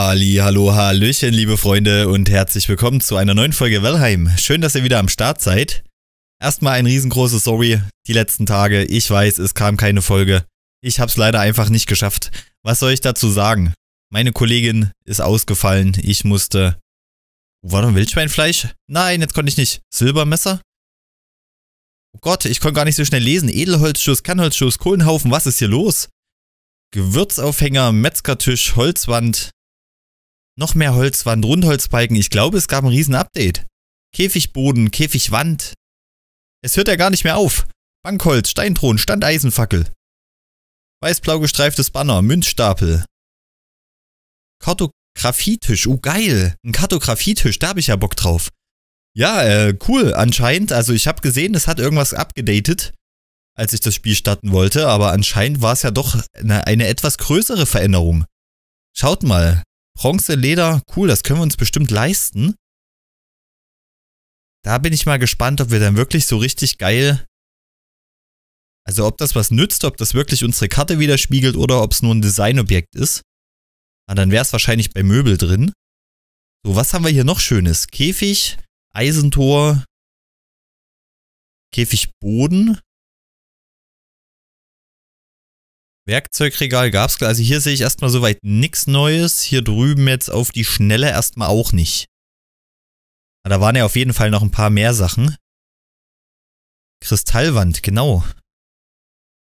Halli, hallo, hallöchen, liebe Freunde und herzlich willkommen zu einer neuen Folge Wellheim. Schön, dass ihr wieder am Start seid. Erstmal ein riesengroßes Sorry die letzten Tage. Ich weiß, es kam keine Folge. Ich hab's leider einfach nicht geschafft. Was soll ich dazu sagen? Meine Kollegin ist ausgefallen. Ich musste... War da Wildschweinfleisch? Nein, jetzt konnte ich nicht. Silbermesser? Oh Gott, ich konnte gar nicht so schnell lesen. Edelholzschuss, Kannholzschuss, Kohlenhaufen, was ist hier los? Gewürzaufhänger, Metzgertisch, Holzwand, noch mehr Holzwand, Rundholzbalken. Ich glaube, es gab ein riesen Update. Käfigboden, Käfigwand. Es hört ja gar nicht mehr auf. Bankholz, Steinthron, Standeisenfackel. Weiß-blau gestreiftes Banner, Münzstapel. Kartografietisch, oh geil. Ein Kartografietisch, da habe ich ja Bock drauf. Ja, äh, cool, anscheinend. Also ich habe gesehen, es hat irgendwas abgedatet, als ich das Spiel starten wollte, aber anscheinend war es ja doch eine, eine etwas größere Veränderung. Schaut mal, Bronze, Leder, cool, das können wir uns bestimmt leisten. Da bin ich mal gespannt, ob wir dann wirklich so richtig geil. Also ob das was nützt, ob das wirklich unsere Karte widerspiegelt oder ob es nur ein Designobjekt ist. Aber ah, dann wäre es wahrscheinlich bei Möbel drin. So, was haben wir hier noch Schönes? Käfig, Eisentor, Käfigboden. Werkzeugregal gab es, also hier sehe ich erstmal soweit nichts Neues. Hier drüben jetzt auf die Schnelle erstmal auch nicht. Aber ah, da waren ja auf jeden Fall noch ein paar mehr Sachen. Kristallwand, genau.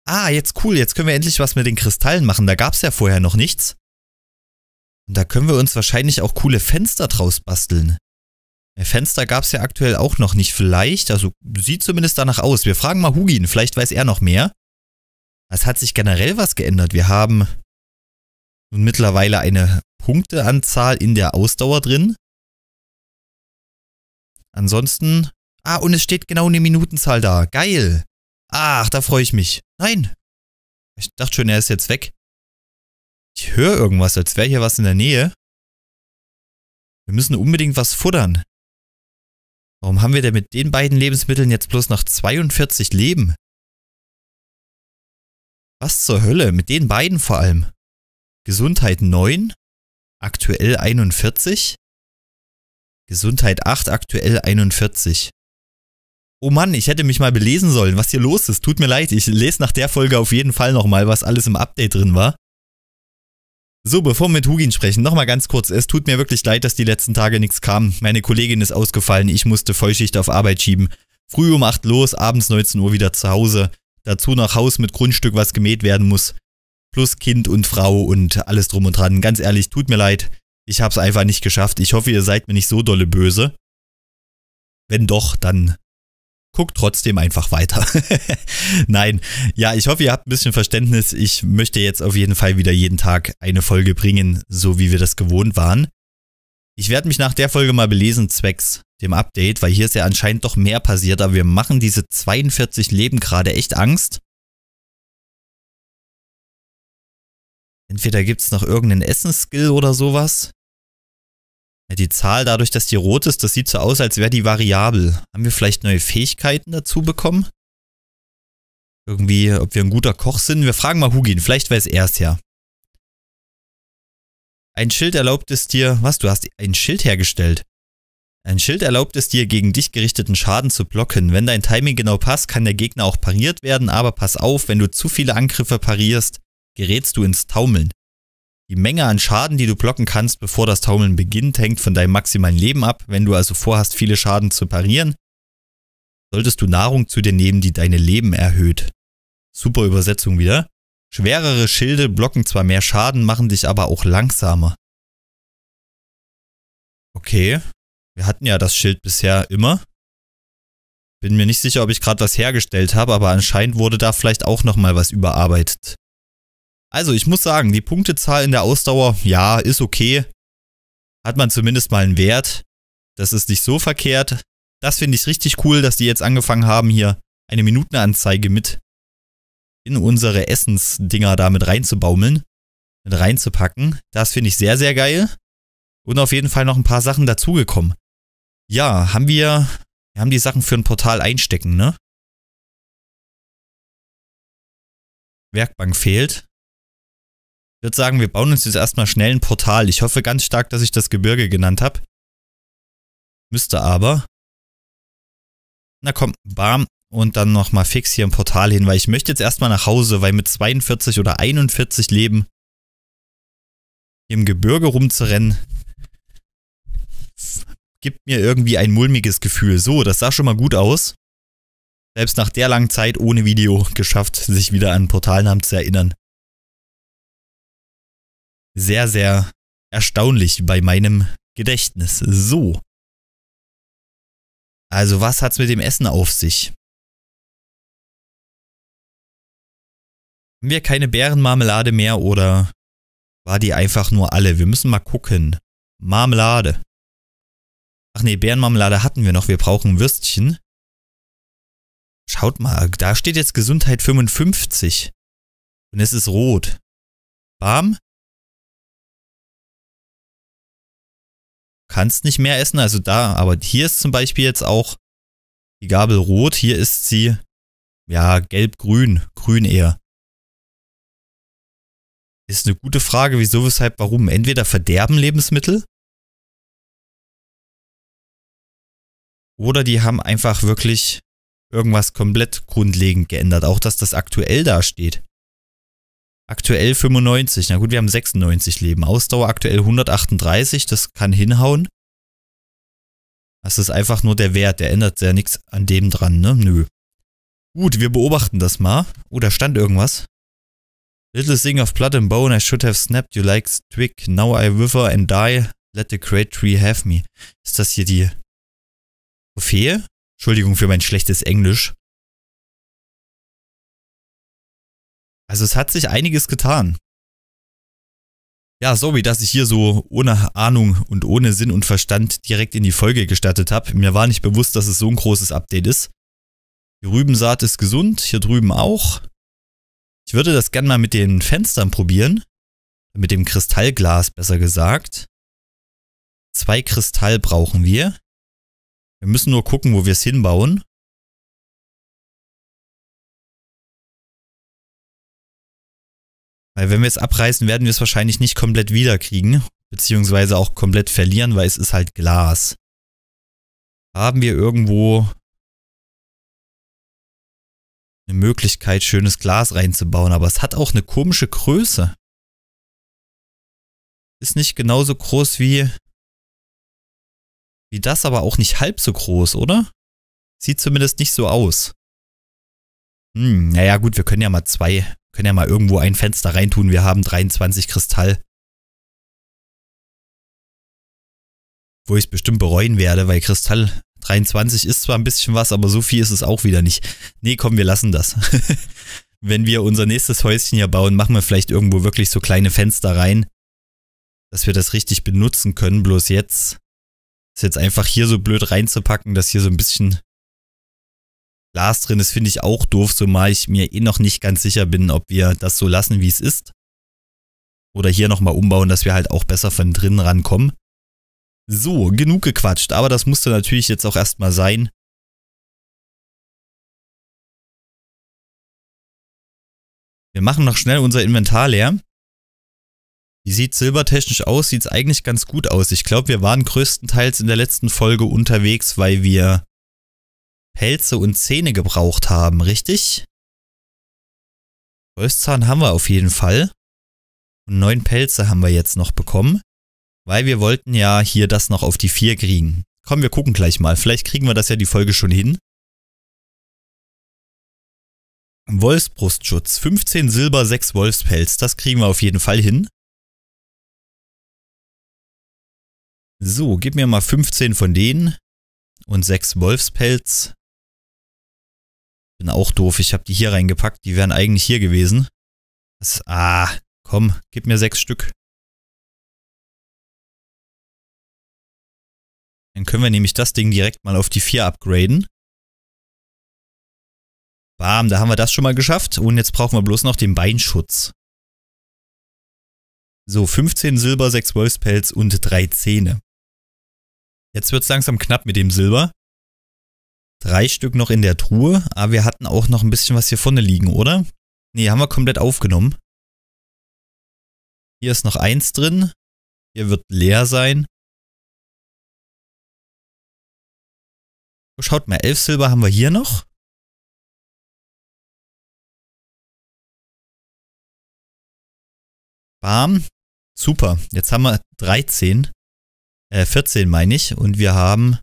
Ah, jetzt cool, jetzt können wir endlich was mit den Kristallen machen. Da gab es ja vorher noch nichts. Und da können wir uns wahrscheinlich auch coole Fenster draus basteln. Fenster gab es ja aktuell auch noch nicht. Vielleicht, also sieht zumindest danach aus. Wir fragen mal Hugin, vielleicht weiß er noch mehr. Es hat sich generell was geändert. Wir haben nun mittlerweile eine Punkteanzahl in der Ausdauer drin. Ansonsten. Ah, und es steht genau eine Minutenzahl da. Geil. Ach, da freue ich mich. Nein. Ich dachte schon, er ist jetzt weg. Ich höre irgendwas, als wäre hier was in der Nähe. Wir müssen unbedingt was futtern. Warum haben wir denn mit den beiden Lebensmitteln jetzt bloß noch 42 Leben? Was zur Hölle? Mit den beiden vor allem. Gesundheit 9, aktuell 41. Gesundheit 8, aktuell 41. Oh Mann, ich hätte mich mal belesen sollen, was hier los ist. Tut mir leid, ich lese nach der Folge auf jeden Fall nochmal, was alles im Update drin war. So, bevor wir mit Hugin sprechen, nochmal ganz kurz. Es tut mir wirklich leid, dass die letzten Tage nichts kam. Meine Kollegin ist ausgefallen, ich musste Vollschicht auf Arbeit schieben. Früh um 8 los, abends 19 Uhr wieder zu Hause. Dazu noch Haus mit Grundstück, was gemäht werden muss. Plus Kind und Frau und alles drum und dran. Ganz ehrlich, tut mir leid. Ich hab's einfach nicht geschafft. Ich hoffe, ihr seid mir nicht so dolle böse. Wenn doch, dann guckt trotzdem einfach weiter. Nein, ja, ich hoffe, ihr habt ein bisschen Verständnis. Ich möchte jetzt auf jeden Fall wieder jeden Tag eine Folge bringen, so wie wir das gewohnt waren. Ich werde mich nach der Folge mal belesen, zwecks dem Update, weil hier ist ja anscheinend doch mehr passiert, aber wir machen diese 42 Leben gerade echt Angst. Entweder gibt es noch irgendeinen Essensskill oder sowas. Ja, die Zahl, dadurch, dass die rot ist, das sieht so aus, als wäre die variabel. Haben wir vielleicht neue Fähigkeiten dazu bekommen? Irgendwie, ob wir ein guter Koch sind? Wir fragen mal Hugin, vielleicht weiß er es ja. Ein Schild erlaubt es dir. Was, du hast ein Schild hergestellt? Ein Schild erlaubt es dir, gegen dich gerichteten Schaden zu blocken. Wenn dein Timing genau passt, kann der Gegner auch pariert werden, aber pass auf, wenn du zu viele Angriffe parierst, gerätst du ins Taumeln. Die Menge an Schaden, die du blocken kannst, bevor das Taumeln beginnt, hängt von deinem maximalen Leben ab. Wenn du also vorhast, viele Schaden zu parieren, solltest du Nahrung zu dir nehmen, die deine Leben erhöht. Super Übersetzung wieder. Schwerere Schilde blocken zwar mehr Schaden, machen dich aber auch langsamer. Okay, wir hatten ja das Schild bisher immer. Bin mir nicht sicher, ob ich gerade was hergestellt habe, aber anscheinend wurde da vielleicht auch nochmal was überarbeitet. Also, ich muss sagen, die Punktezahl in der Ausdauer, ja, ist okay. Hat man zumindest mal einen Wert. Das ist nicht so verkehrt. Das finde ich richtig cool, dass die jetzt angefangen haben, hier eine Minutenanzeige mit in unsere Essensdinger da mit reinzubaumeln, mit reinzupacken. Das finde ich sehr, sehr geil. Und auf jeden Fall noch ein paar Sachen dazugekommen. Ja, haben wir, wir haben die Sachen für ein Portal einstecken, ne? Werkbank fehlt. Ich würde sagen, wir bauen uns jetzt erstmal schnell ein Portal. Ich hoffe ganz stark, dass ich das Gebirge genannt habe. Müsste aber. Na komm, bam. Und dann nochmal fix hier ein Portal hin, weil ich möchte jetzt erstmal nach Hause, weil mit 42 oder 41 Leben hier im Gebirge rumzurennen, gibt mir irgendwie ein mulmiges Gefühl. So, das sah schon mal gut aus. Selbst nach der langen Zeit ohne Video geschafft, sich wieder an Portalnamen zu erinnern. Sehr, sehr erstaunlich bei meinem Gedächtnis. So. Also was hat's mit dem Essen auf sich? Haben wir keine Bärenmarmelade mehr oder war die einfach nur alle? Wir müssen mal gucken. Marmelade. Ach nee, Bärenmarmelade hatten wir noch. Wir brauchen Würstchen. Schaut mal, da steht jetzt Gesundheit 55. Und es ist rot. Warm? Kannst nicht mehr essen, also da. Aber hier ist zum Beispiel jetzt auch die Gabel rot. Hier ist sie, ja, gelb-grün. Grün eher. Ist eine gute Frage, wieso, weshalb, warum. Entweder verderben Lebensmittel Oder die haben einfach wirklich irgendwas komplett grundlegend geändert. Auch dass das aktuell da steht. Aktuell 95. Na gut, wir haben 96 Leben. Ausdauer aktuell 138. Das kann hinhauen. Das ist einfach nur der Wert. Der ändert ja nichts an dem dran, ne? Nö. Gut, wir beobachten das mal. Oh, da stand irgendwas. Little thing of blood and bone, I should have snapped you like twig. Now I wither and die. Let the great tree have me. Ist das hier die Trophäe. Entschuldigung für mein schlechtes Englisch. Also es hat sich einiges getan. Ja, sorry, dass ich hier so ohne Ahnung und ohne Sinn und Verstand direkt in die Folge gestartet habe. Mir war nicht bewusst, dass es so ein großes Update ist. Die Rübensaat ist gesund, hier drüben auch. Ich würde das gerne mal mit den Fenstern probieren. Mit dem Kristallglas besser gesagt. Zwei Kristall brauchen wir. Wir müssen nur gucken, wo wir es hinbauen. Weil wenn wir es abreißen, werden wir es wahrscheinlich nicht komplett wiederkriegen, beziehungsweise auch komplett verlieren, weil es ist halt Glas. Haben wir irgendwo eine Möglichkeit, schönes Glas reinzubauen, aber es hat auch eine komische Größe. Ist nicht genauso groß wie wie das aber auch nicht halb so groß, oder? Sieht zumindest nicht so aus. Hm, naja gut, wir können ja mal zwei, können ja mal irgendwo ein Fenster reintun. Wir haben 23 Kristall. Wo ich es bestimmt bereuen werde, weil Kristall 23 ist zwar ein bisschen was, aber so viel ist es auch wieder nicht. Nee, komm, wir lassen das. Wenn wir unser nächstes Häuschen hier bauen, machen wir vielleicht irgendwo wirklich so kleine Fenster rein, dass wir das richtig benutzen können. Bloß jetzt ist jetzt einfach hier so blöd reinzupacken, dass hier so ein bisschen Glas drin ist, finde ich auch doof, zumal ich mir eh noch nicht ganz sicher bin, ob wir das so lassen, wie es ist. Oder hier nochmal umbauen, dass wir halt auch besser von drinnen rankommen. So, genug gequatscht, aber das musste natürlich jetzt auch erstmal sein. Wir machen noch schnell unser Inventar leer. Wie sieht silbertechnisch aus? Sieht es eigentlich ganz gut aus. Ich glaube, wir waren größtenteils in der letzten Folge unterwegs, weil wir Pelze und Zähne gebraucht haben, richtig? Wolfszahn haben wir auf jeden Fall. Und neun Pelze haben wir jetzt noch bekommen. Weil wir wollten ja hier das noch auf die vier kriegen. Komm, wir gucken gleich mal. Vielleicht kriegen wir das ja die Folge schon hin. Wolfsbrustschutz. 15 Silber, 6 Wolfspelz. Das kriegen wir auf jeden Fall hin. So, gib mir mal 15 von denen und 6 Wolfspelz. Bin auch doof, ich habe die hier reingepackt, die wären eigentlich hier gewesen. Das, ah, komm, gib mir 6 Stück. Dann können wir nämlich das Ding direkt mal auf die 4 upgraden. Bam, da haben wir das schon mal geschafft und jetzt brauchen wir bloß noch den Beinschutz. So, 15 Silber, 6 Wolfspelz und 3 Zähne. Jetzt wird es langsam knapp mit dem Silber. Drei Stück noch in der Truhe, aber wir hatten auch noch ein bisschen was hier vorne liegen, oder? Nee, haben wir komplett aufgenommen. Hier ist noch eins drin. Hier wird leer sein. Schaut mal, elf Silber haben wir hier noch. Bam. Super. Jetzt haben wir 13. Äh, 14 meine ich. Und wir haben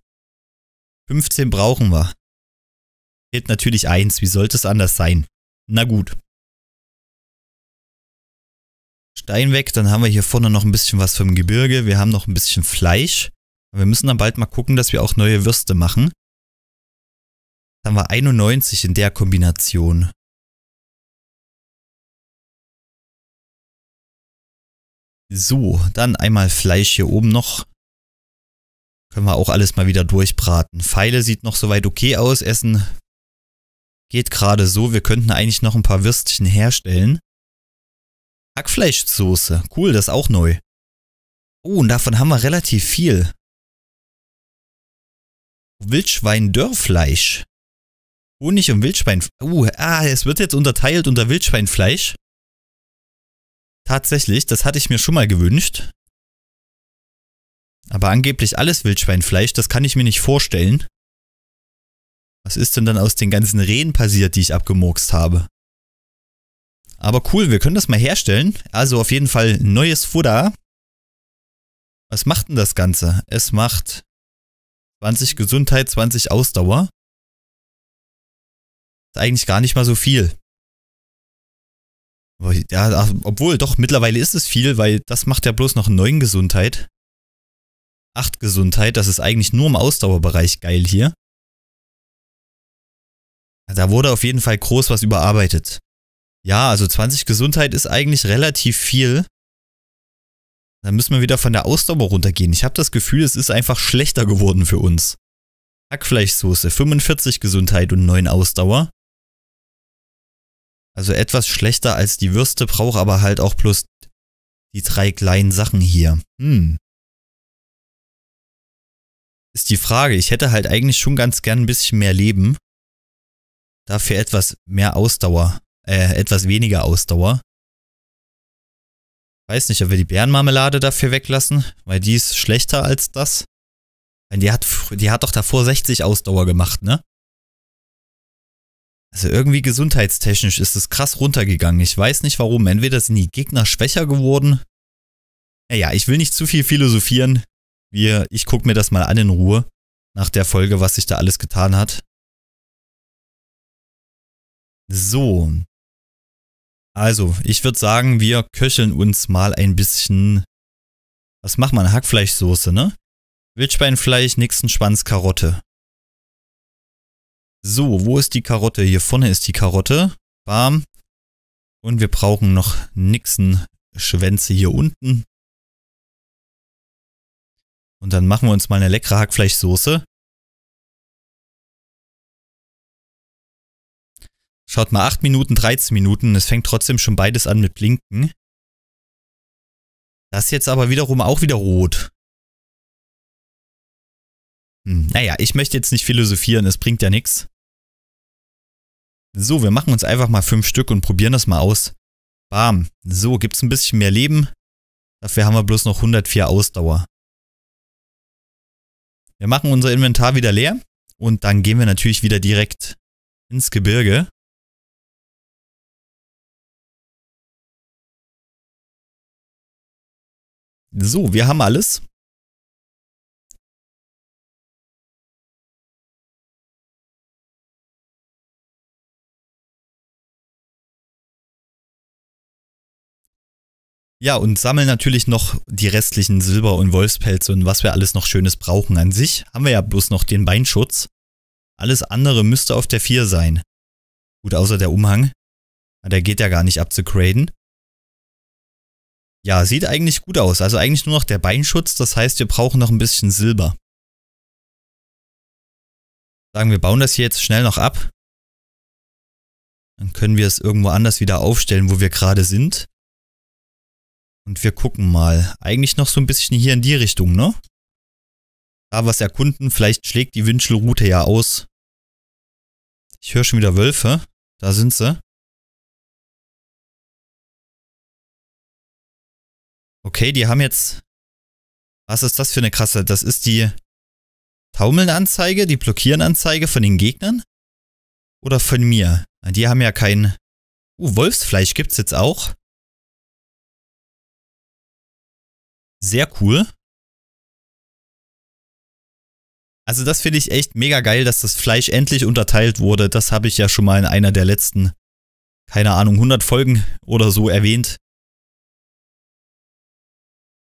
15 brauchen wir. Fehlt natürlich eins. Wie sollte es anders sein? Na gut. Stein weg. Dann haben wir hier vorne noch ein bisschen was vom Gebirge. Wir haben noch ein bisschen Fleisch. Wir müssen dann bald mal gucken, dass wir auch neue Würste machen. Jetzt haben wir 91 in der Kombination. So, dann einmal Fleisch hier oben noch. Können wir auch alles mal wieder durchbraten. Pfeile sieht noch soweit okay aus. Essen geht gerade so. Wir könnten eigentlich noch ein paar Würstchen herstellen. Hackfleischsoße. Cool, das ist auch neu. Oh, und davon haben wir relativ viel. Wildschwein-Dörrfleisch. Honig und Wildschwein. Uh, ah, es wird jetzt unterteilt unter Wildschweinfleisch. Tatsächlich, das hatte ich mir schon mal gewünscht. Aber angeblich alles Wildschweinfleisch, das kann ich mir nicht vorstellen. Was ist denn dann aus den ganzen Rehen passiert, die ich abgemurkst habe? Aber cool, wir können das mal herstellen. Also auf jeden Fall neues Futter. Was macht denn das Ganze? Es macht 20 Gesundheit, 20 Ausdauer. Ist eigentlich gar nicht mal so viel. Ja, obwohl, doch, mittlerweile ist es viel, weil das macht ja bloß noch 9 Gesundheit. 8 Gesundheit, das ist eigentlich nur im Ausdauerbereich geil hier. Da wurde auf jeden Fall groß was überarbeitet. Ja, also 20 Gesundheit ist eigentlich relativ viel. Da müssen wir wieder von der Ausdauer runtergehen. Ich habe das Gefühl, es ist einfach schlechter geworden für uns. Hackfleischsoße, 45 Gesundheit und 9 Ausdauer. Also etwas schlechter als die Würste, braucht aber halt auch bloß die drei kleinen Sachen hier. Hm die Frage. Ich hätte halt eigentlich schon ganz gern ein bisschen mehr Leben. Dafür etwas mehr Ausdauer. Äh, etwas weniger Ausdauer. Weiß nicht, ob wir die Bärenmarmelade dafür weglassen, weil die ist schlechter als das. Die hat, die hat doch davor 60 Ausdauer gemacht, ne? Also irgendwie gesundheitstechnisch ist es krass runtergegangen. Ich weiß nicht warum. Entweder sind die Gegner schwächer geworden. Naja, ich will nicht zu viel philosophieren. Wir, ich gucke mir das mal an in Ruhe, nach der Folge, was sich da alles getan hat. So. Also, ich würde sagen, wir köcheln uns mal ein bisschen. Was macht man? Hackfleischsoße, ne? Wildschweinfleisch, nächsten Schwanz, Karotte. So, wo ist die Karotte? Hier vorne ist die Karotte. Bam. Und wir brauchen noch Nixen Schwänze hier unten. Und dann machen wir uns mal eine leckere Hackfleischsoße. Schaut mal, 8 Minuten, 13 Minuten. Es fängt trotzdem schon beides an mit Blinken. Das jetzt aber wiederum auch wieder rot. Hm, naja, ich möchte jetzt nicht philosophieren, es bringt ja nichts. So, wir machen uns einfach mal fünf Stück und probieren das mal aus. Bam. So, gibt's ein bisschen mehr Leben. Dafür haben wir bloß noch 104 Ausdauer. Wir machen unser Inventar wieder leer und dann gehen wir natürlich wieder direkt ins Gebirge. So, wir haben alles. Ja, und sammeln natürlich noch die restlichen Silber- und Wolfspelze und was wir alles noch Schönes brauchen. An sich haben wir ja bloß noch den Beinschutz. Alles andere müsste auf der 4 sein. Gut, außer der Umhang. Ah, der geht ja gar nicht abzugraden. Ja, sieht eigentlich gut aus. Also eigentlich nur noch der Beinschutz. Das heißt, wir brauchen noch ein bisschen Silber. Sagen wir, bauen das hier jetzt schnell noch ab. Dann können wir es irgendwo anders wieder aufstellen, wo wir gerade sind. Und wir gucken mal. Eigentlich noch so ein bisschen hier in die Richtung, ne? Da was erkunden. Vielleicht schlägt die Wünschelroute ja aus. Ich höre schon wieder Wölfe. Da sind sie. Okay, die haben jetzt... Was ist das für eine krasse... Das ist die Taumelnanzeige, die Blockierenanzeige von den Gegnern? Oder von mir? Die haben ja kein... Uh, Wolfsfleisch gibt's jetzt auch. sehr cool. Also das finde ich echt mega geil, dass das Fleisch endlich unterteilt wurde. Das habe ich ja schon mal in einer der letzten, keine Ahnung, 100 Folgen oder so erwähnt.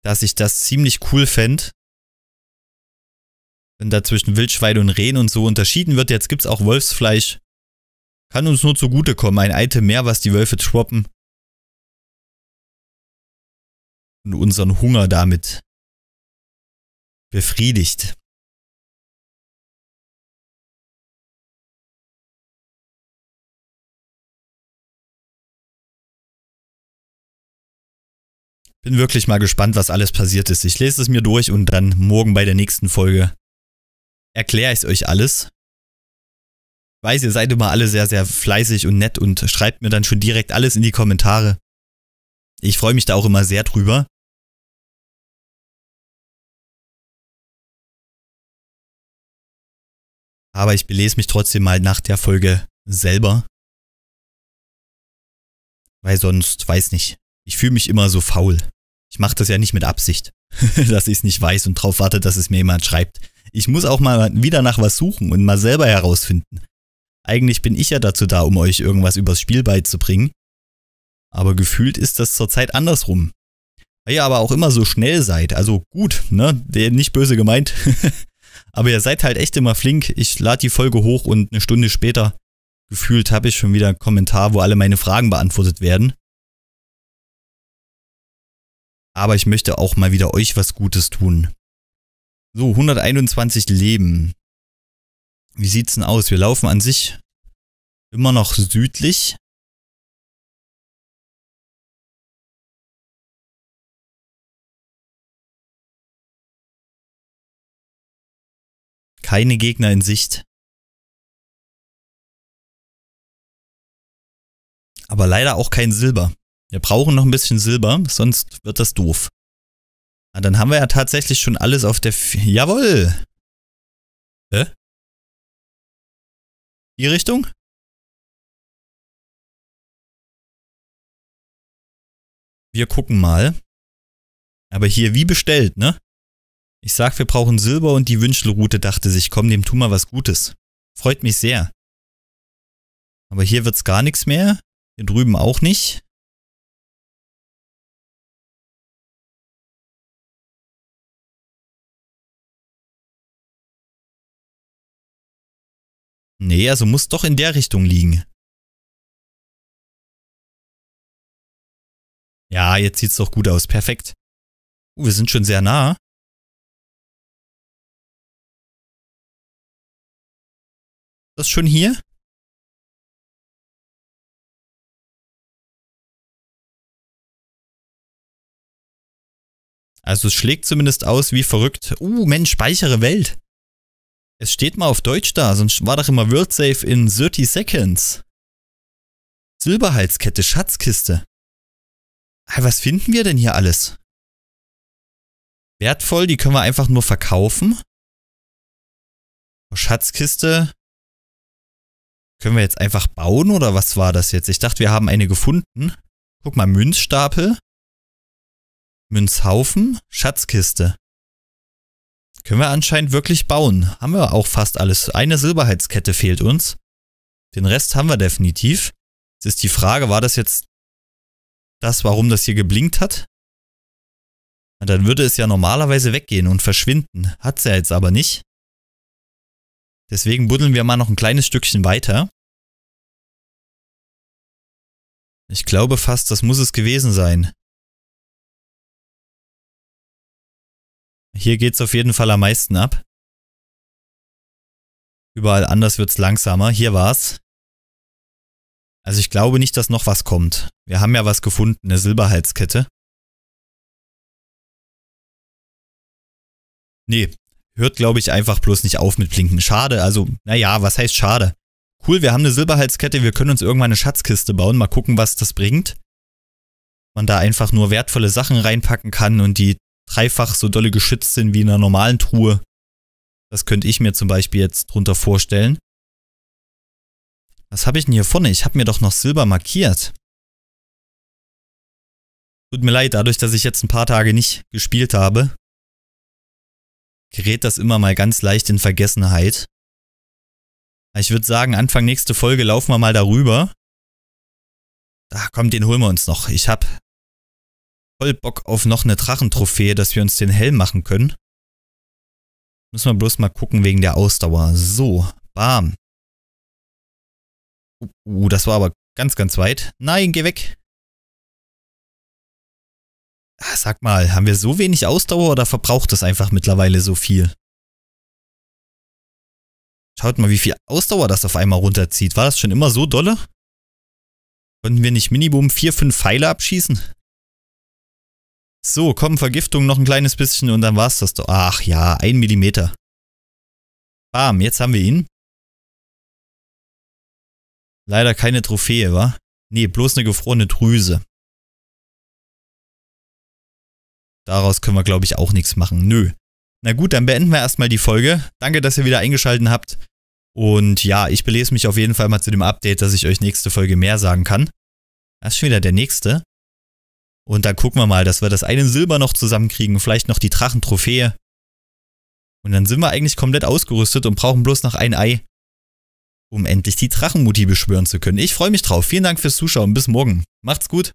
Dass ich das ziemlich cool fände. Wenn da zwischen Wildschwein und Rehen und so unterschieden wird, jetzt gibt's auch Wolfsfleisch. Kann uns nur zugutekommen, ein Item mehr, was die Wölfe droppen und unseren Hunger damit befriedigt. Bin wirklich mal gespannt, was alles passiert ist. Ich lese es mir durch und dann morgen bei der nächsten Folge erkläre ich es euch alles. Ich weiß, ihr seid immer alle sehr, sehr fleißig und nett und schreibt mir dann schon direkt alles in die Kommentare. Ich freue mich da auch immer sehr drüber. Aber ich belese mich trotzdem mal nach der Folge selber. Weil sonst weiß nicht. Ich fühle mich immer so faul. Ich mache das ja nicht mit Absicht, dass ich es nicht weiß und darauf warte, dass es mir jemand schreibt. Ich muss auch mal wieder nach was suchen und mal selber herausfinden. Eigentlich bin ich ja dazu da, um euch irgendwas übers Spiel beizubringen. Aber gefühlt ist das zurzeit andersrum. Weil ihr aber auch immer so schnell seid. Also gut, ne? Nicht böse gemeint. aber ihr seid halt echt immer flink. Ich lade die Folge hoch und eine Stunde später gefühlt habe ich schon wieder einen Kommentar, wo alle meine Fragen beantwortet werden. Aber ich möchte auch mal wieder euch was Gutes tun. So, 121 Leben. Wie sieht's denn aus? Wir laufen an sich immer noch südlich. keine Gegner in Sicht. Aber leider auch kein Silber. Wir brauchen noch ein bisschen Silber, sonst wird das doof. Ah, dann haben wir ja tatsächlich schon alles auf der... F Jawohl! Hä? Die Richtung? Wir gucken mal. Aber hier wie bestellt, ne? Ich sag, wir brauchen Silber und die Wünschelrute dachte sich, komm, dem tu mal was Gutes. Freut mich sehr. Aber hier wird's gar nichts mehr. Hier drüben auch nicht. Nee, also muss doch in der Richtung liegen. Ja, jetzt sieht's doch gut aus. Perfekt. Uh, wir sind schon sehr nah. das schon hier? Also es schlägt zumindest aus wie verrückt. Uh, Mensch, speichere Welt. Es steht mal auf Deutsch da, sonst war doch immer World Safe in 30 Seconds. Silberhalskette, Schatzkiste. Was finden wir denn hier alles? Wertvoll, die können wir einfach nur verkaufen. Schatzkiste. Können wir jetzt einfach bauen oder was war das jetzt? Ich dachte, wir haben eine gefunden. Guck mal, Münzstapel. Münzhaufen, Schatzkiste. Können wir anscheinend wirklich bauen. Haben wir auch fast alles. Eine Silberheizkette fehlt uns. Den Rest haben wir definitiv. Jetzt ist die Frage, war das jetzt das, warum das hier geblinkt hat? dann würde es ja normalerweise weggehen und verschwinden. Hat es ja jetzt aber nicht. Deswegen buddeln wir mal noch ein kleines Stückchen weiter. Ich glaube fast, das muss es gewesen sein. Hier geht's auf jeden Fall am meisten ab. Überall anders wird's langsamer. Hier war's. Also ich glaube nicht, dass noch was kommt. Wir haben ja was gefunden, eine Silberhalskette. Nee, hört, glaube ich, einfach bloß nicht auf mit Blinken. Schade, also, naja, was heißt schade? Cool, wir haben eine Silberhalskette, wir können uns irgendwann eine Schatzkiste bauen, mal gucken, was das bringt. Man da einfach nur wertvolle Sachen reinpacken kann und die dreifach so dolle geschützt sind wie in einer normalen Truhe. Das könnte ich mir zum Beispiel jetzt drunter vorstellen. Was habe ich denn hier vorne? Ich habe mir doch noch Silber markiert. Tut mir leid, dadurch, dass ich jetzt ein paar Tage nicht gespielt habe, gerät das immer mal ganz leicht in Vergessenheit. Ich würde sagen, Anfang nächste Folge laufen wir mal darüber. Ach komm, den holen wir uns noch. Ich hab voll Bock auf noch eine Drachentrophäe, dass wir uns den Helm machen können. Müssen wir bloß mal gucken wegen der Ausdauer. So, bam. Uh, uh das war aber ganz, ganz weit. Nein, geh weg. Ah, sag mal, haben wir so wenig Ausdauer oder verbraucht das einfach mittlerweile so viel? Schaut mal, wie viel Ausdauer das auf einmal runterzieht. War das schon immer so dolle? Konnten wir nicht Minimum vier, fünf Pfeile abschießen? So, komm, Vergiftung noch ein kleines bisschen und dann war's das doch. Ach ja, ein Millimeter. Bam, jetzt haben wir ihn. Leider keine Trophäe, wa? Nee, bloß eine gefrorene Drüse. Daraus können wir, glaube ich, auch nichts machen. Nö. Na gut, dann beenden wir erstmal die Folge. Danke, dass ihr wieder eingeschaltet habt. Und ja, ich belese mich auf jeden Fall mal zu dem Update, dass ich euch nächste Folge mehr sagen kann. Das ist schon wieder der nächste. Und dann gucken wir mal, dass wir das eine Silber noch zusammenkriegen, vielleicht noch die Drachentrophäe. Und dann sind wir eigentlich komplett ausgerüstet und brauchen bloß noch ein Ei, um endlich die Drachenmutti beschwören zu können. Ich freue mich drauf. Vielen Dank fürs Zuschauen. Bis morgen. Macht's gut.